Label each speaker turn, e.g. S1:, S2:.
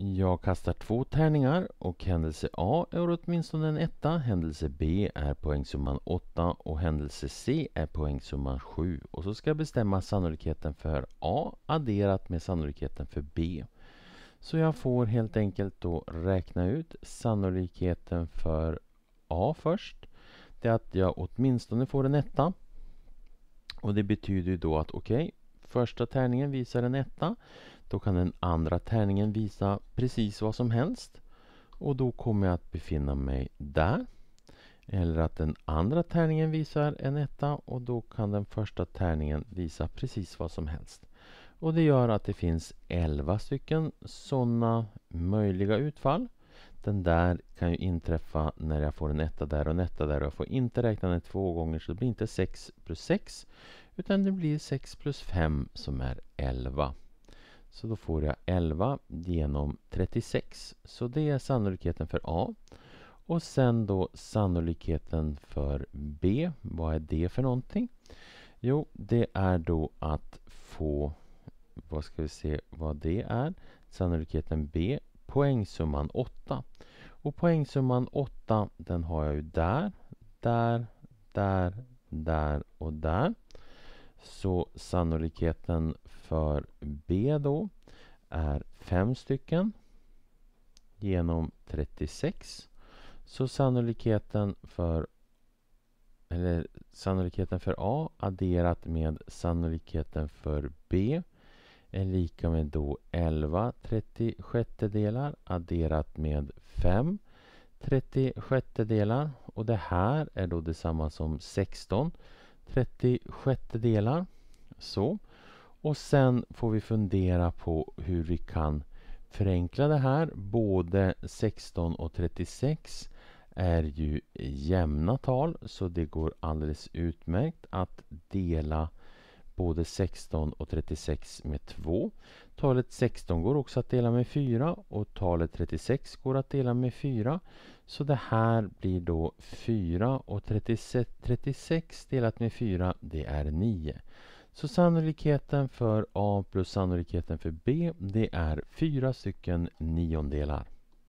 S1: Jag kastar två tärningar och händelse A är åtminstone en etta, händelse B är poängsumman 8 och händelse C är poängsumman 7. Och så ska jag bestämma sannolikheten för A adderat med sannolikheten för B. Så jag får helt enkelt då räkna ut sannolikheten för A först. Det är att jag åtminstone får en etta. Och det betyder ju då att okej, okay, första tärningen visar en etta. Då kan den andra tärningen visa precis vad som helst. Och då kommer jag att befinna mig där. Eller att den andra tärningen visar en etta och då kan den första tärningen visa precis vad som helst. Och det gör att det finns 11 stycken sådana möjliga utfall. Den där kan ju inträffa när jag får en etta där och en etta där och jag får inte räkna den två gånger så det blir inte 6 plus 6 utan det blir 6 plus 5 som är 11. Så då får jag 11 genom 36. Så det är sannolikheten för A. Och sen då sannolikheten för B. Vad är det för någonting? Jo, det är då att få... Vad ska vi se vad det är? Sannolikheten B, poängsumman 8. Och poängsumman 8, den har jag ju där, där, där, där och där. Så sannolikheten för B då är 5 stycken genom 36. Så sannolikheten för eller sannolikheten för A adderat med sannolikheten för B är lika med då 11 36 delar adderat med 5 36 delar och det här är då detsamma som 16 36 delar. Så. Och sen får vi fundera på hur vi kan förenkla det här. Både 16 och 36 är ju jämna tal så det går alldeles utmärkt att dela både 16 och 36 med 2. Talet 16 går också att dela med 4 och talet 36 går att dela med 4. Så det här blir då 4 och 36, 36 delat med 4 det är 9. Så sannolikheten för A plus sannolikheten för B det är 4 stycken niondelar.